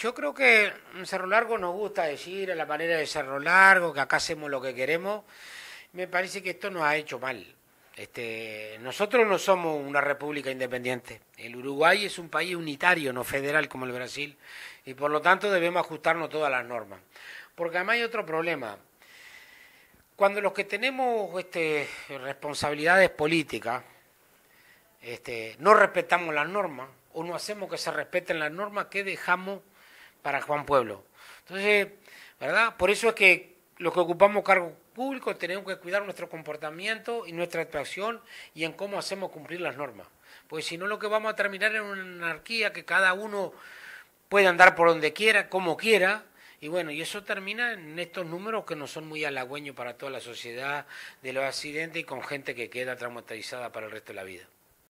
yo creo que en Cerro Largo nos gusta decir a la manera de Cerro Largo, que acá hacemos lo que queremos. Me parece que esto nos ha hecho mal. Este, nosotros no somos una república independiente. El Uruguay es un país unitario, no federal como el Brasil, y por lo tanto debemos ajustarnos todas las normas. Porque además hay otro problema. Cuando los que tenemos este, responsabilidades políticas este, no respetamos las normas o no hacemos que se respeten las normas, ¿qué dejamos para Juan Pueblo. Entonces, ¿verdad? Por eso es que los que ocupamos cargos públicos tenemos que cuidar nuestro comportamiento y nuestra actuación y en cómo hacemos cumplir las normas. Porque si no, lo que vamos a terminar es una anarquía que cada uno puede andar por donde quiera, como quiera, y bueno, y eso termina en estos números que no son muy halagüeños para toda la sociedad de los accidentes y con gente que queda traumatizada para el resto de la vida.